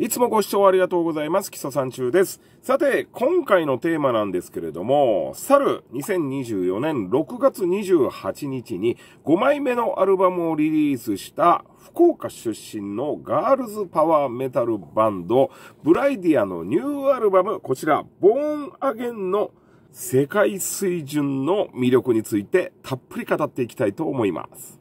いつもご視聴ありがとうございます。基礎さん中です。さて、今回のテーマなんですけれども、去る2024年6月28日に5枚目のアルバムをリリースした福岡出身のガールズパワーメタルバンド、ブライディアのニューアルバム、こちら、ボーンアゲンの世界水準の魅力についてたっぷり語っていきたいと思います。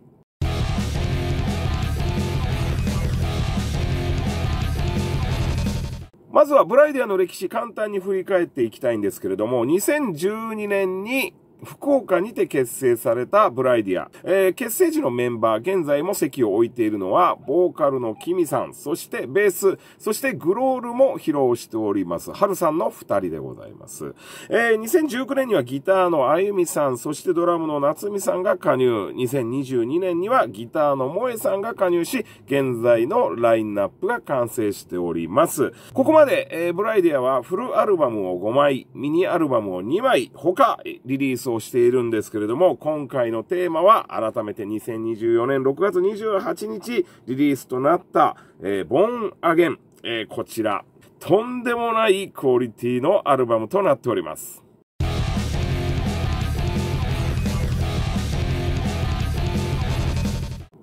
まずはブライディアの歴史簡単に振り返っていきたいんですけれども、2012年に福岡にて結成されたブライディア。えー、結成時のメンバー、現在も席を置いているのは、ボーカルのキミさん、そしてベース、そしてグロールも披露しております。ハルさんの二人でございます。えー、2019年にはギターのあゆみさん、そしてドラムの夏美さんが加入。2022年にはギターの萌えさんが加入し、現在のラインナップが完成しております。ここまで、えー、ブライディアはフルアルバムを5枚、ミニアルバムを2枚、他、リリースをしているんですけれども、今回のテーマは改めて2024年6月28日リリースとなった、えー、ボンアゲン、えー、こちら、とんでもないクオリティのアルバムとなっております。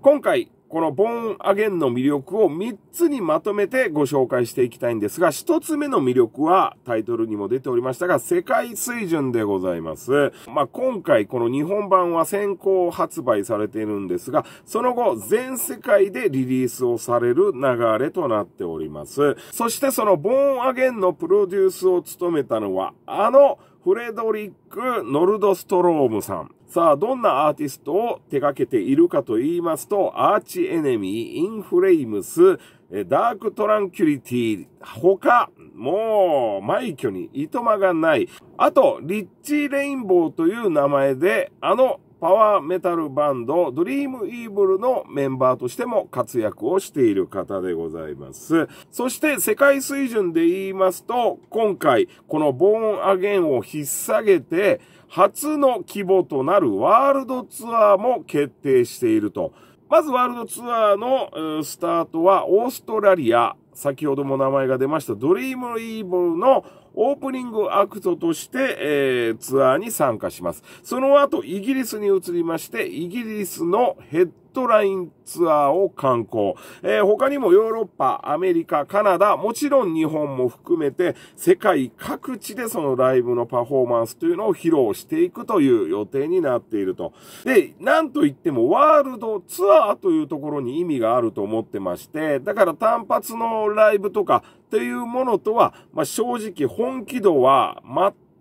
今回このボーンアゲンの魅力を3つにまとめてご紹介していきたいんですが、1つ目の魅力はタイトルにも出ておりましたが、世界水準でございます。まあ、今回この日本版は先行発売されているんですが、その後全世界でリリースをされる流れとなっております。そしてそのボーンアゲンのプロデュースを務めたのは、あのフレドリック・ノルドストロームさん。さあ、どんなアーティストを手掛けているかと言いますと、アーチエネミー、インフレイムス、ダークトランキュリティ、他、もう、枚挙にいとまがない。あと、リッチーレインボーという名前で、あのパワーメタルバンド、ドリームイーブルのメンバーとしても活躍をしている方でございます。そして世界水準で言いますと、今回、このボーンアゲンを引っ提げて、初の規模となるワールドツアーも決定していると。まずワールドツアーのスタートはオーストラリア、先ほども名前が出ましたドリームイーブルのオープニングアクトとして、えー、ツアーに参加します。その後、イギリスに移りまして、イギリスのヘッドトラインツアーを観光。えー、他にもヨーロッパ、アメリカ、カナダ、もちろん日本も含めて世界各地でそのライブのパフォーマンスというのを披露していくという予定になっていると。で、なんといってもワールドツアーというところに意味があると思ってまして、だから単発のライブとか、というものとは、まあ、正直本気度は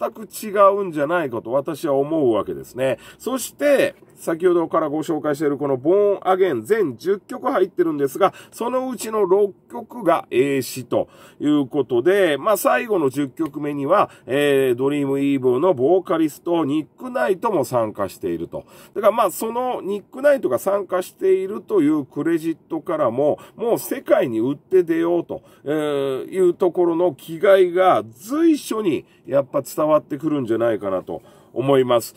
全く違うんじゃないかと私は思うわけですね。そして、先ほどからご紹介しているこのボーンアゲン全10曲入ってるんですが、そのうちの6曲が英詞ということで、まあ最後の10曲目には、えー、ドリームイーブのボーカリストニックナイトも参加していると。だからまあそのニックナイトが参加しているというクレジットからも、もう世界に売って出ようというところの気概が随所にやっぱ伝わわってくるんじゃないかなと思います。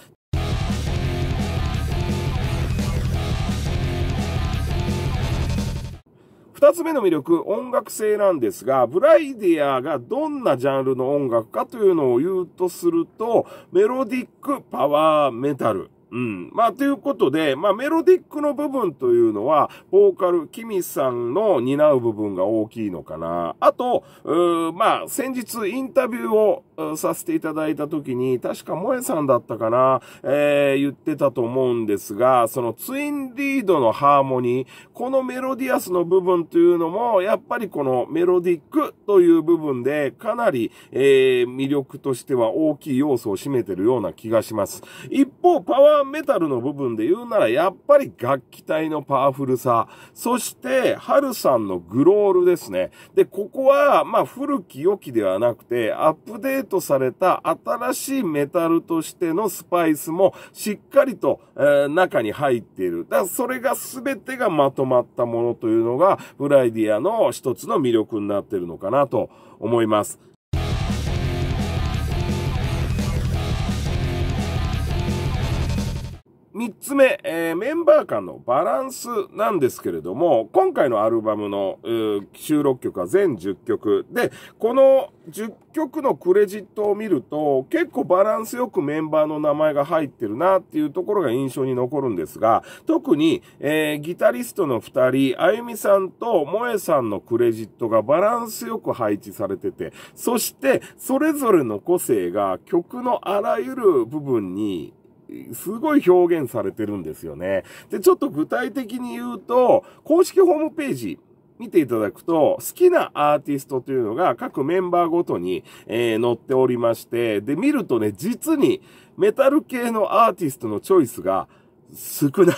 2つ目の魅力、音楽性なんですが、ブライディアがどんなジャンルの音楽かというのを言うとすると、メロディック、パワー、メタル。うん。まあ、ということで、まあ、メロディックの部分というのは、ボーカル、キミさんの担う部分が大きいのかな。あと、うまあ、先日インタビューをさせていただいた時に、確か萌えさんだったかな、えー、言ってたと思うんですが、そのツインリードのハーモニー、このメロディアスの部分というのも、やっぱりこのメロディックという部分で、かなり、えー、魅力としては大きい要素を占めてるような気がします。一方、パワーメタルの部分で言うなら、やっぱり楽器体のパワフルさ、そして、ハルさんのグロールですね。で、ここは、まあ、古き良きではなくて、アップデートとされた新しいメタルとしてのスパイスもしっかりと、えー、中に入っている。だからそれが全てがまとまったものというのがフライディアの一つの魅力になっているのかなと思います。3つ目、えー、メンバー間のバランスなんですけれども、今回のアルバムの収録曲は全10曲で、この10曲のクレジットを見ると、結構バランスよくメンバーの名前が入ってるなっていうところが印象に残るんですが、特に、えー、ギタリストの2人、あゆみさんともえさんのクレジットがバランスよく配置されてて、そして、それぞれの個性が曲のあらゆる部分にすごい表現されてるんですよね。で、ちょっと具体的に言うと、公式ホームページ、見ていただくと、好きなアーティストというのが各メンバーごとに、えー、載っておりまして、で、見るとね、実にメタル系のアーティストのチョイスが少ない。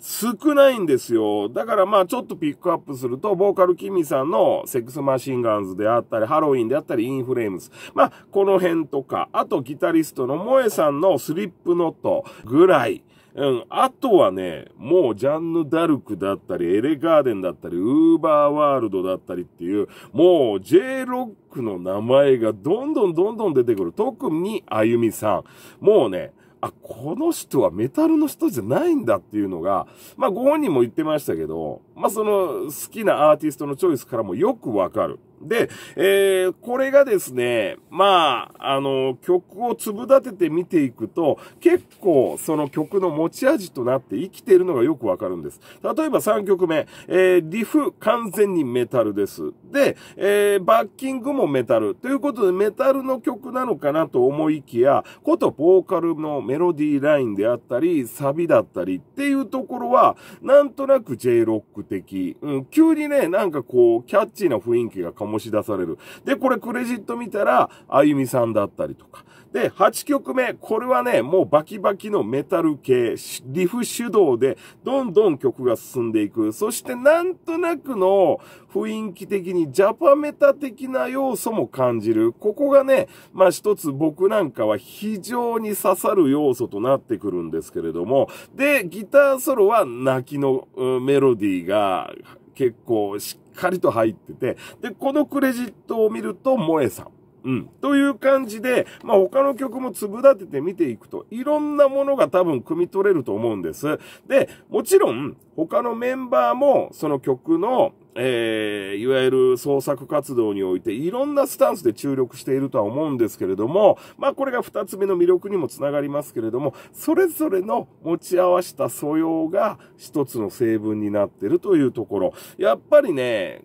少ないんですよ。だからまあちょっとピックアップすると、ボーカルキミさんのセックスマシンガンズであったり、ハロウィンであったり、インフレームズ。まあこの辺とか、あとギタリストの萌えさんのスリップノットぐらい。うん。あとはね、もうジャンヌ・ダルクだったり、エレガーデンだったり、ウーバーワールドだったりっていう、もう J ロックの名前がどんどんどんどん出てくる。特にあゆみさん。もうね、あ、この人はメタルの人じゃないんだっていうのが、まあご本人も言ってましたけど、まあその好きなアーティストのチョイスからもよくわかる。で、えー、これがですね、まあ、あの、曲を粒立てて見ていくと、結構その曲の持ち味となって生きているのがよくわかるんです。例えば3曲目、えー、リフ完全にメタルです。で、えー、バッキングもメタル。ということで、メタルの曲なのかなと思いきや、ことボーカルのメロディーラインであったり、サビだったりっていうところは、なんとなく J r o c k 的。うん、急にね、なんかこう、キャッチーな雰囲気がか思し出される。で、これクレジット見たら、あゆみさんだったりとか。で、8曲目、これはね、もうバキバキのメタル系、リフ主導で、どんどん曲が進んでいく。そして、なんとなくの雰囲気的にジャパメタ的な要素も感じる。ここがね、まあ一つ僕なんかは非常に刺さる要素となってくるんですけれども、で、ギターソロは泣きのメロディーが結構しっかりと入ってて、で、このクレジットを見ると、萌えさん。うん。という感じで、まあ、他の曲も粒立てて見ていくと、いろんなものが多分汲み取れると思うんです。で、もちろん、他のメンバーも、その曲の、えー、いわゆる創作活動においていろんなスタンスで注力しているとは思うんですけれども、まあこれが二つ目の魅力にもつながりますけれども、それぞれの持ち合わせた素養が一つの成分になっているというところ。やっぱりね、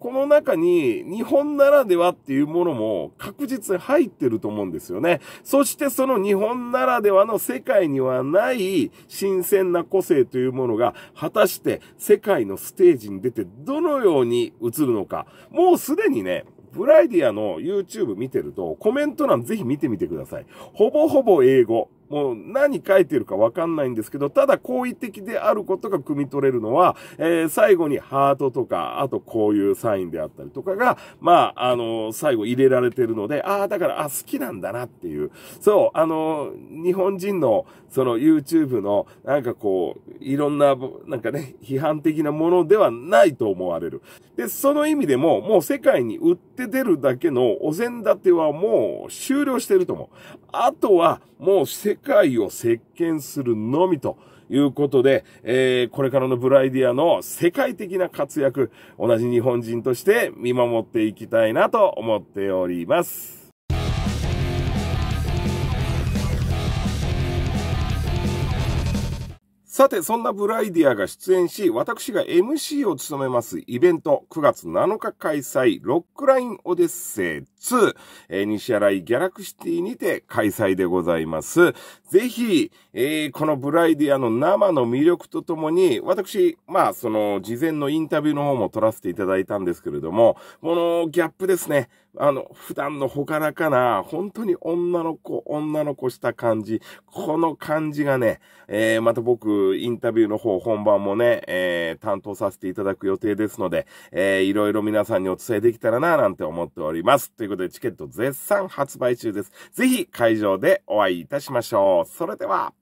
この中に日本ならではっていうものも確実に入ってると思うんですよね。そしてその日本ならではの世界にはない新鮮な個性というものが果たして世界のステージに出てどのように映るのか。もうすでにね、ブライディアの YouTube 見てるとコメント欄ぜひ見てみてください。ほぼほぼ英語。もう何書いてるかわかんないんですけど、ただ好意的であることが汲み取れるのは、えー、最後にハートとか、あとこういうサインであったりとかが、まあ、あのー、最後入れられてるので、ああ、だから、あ、好きなんだなっていう。そう、あのー、日本人の、その YouTube の、なんかこう、いろんな、なんかね、批判的なものではないと思われる。で、その意味でも、もう世界に売って出るだけのお膳立てはもう終了してると思う。あとは、もう世界を席巻するのみということで、えー、これからのブライディアの世界的な活躍、同じ日本人として見守っていきたいなと思っております。さて、そんなブライディアが出演し、私が MC を務めますイベント、9月7日開催、ロックラインオデッセイ2、えー、西新井ギャラクシティにて開催でございます。ぜひ、えー、このブライディアの生の魅力とともに、私、まあ、その、事前のインタビューの方も撮らせていただいたんですけれども、このギャップですね。あの、普段のほがらかな、本当に女の子、女の子した感じ、この感じがね、えー、また僕、インタビューの方、本番もね、えー、担当させていただく予定ですので、えー、いろいろ皆さんにお伝えできたらな、なんて思っております。ということで、チケット絶賛発売中です。ぜひ、会場でお会いいたしましょう。それでは、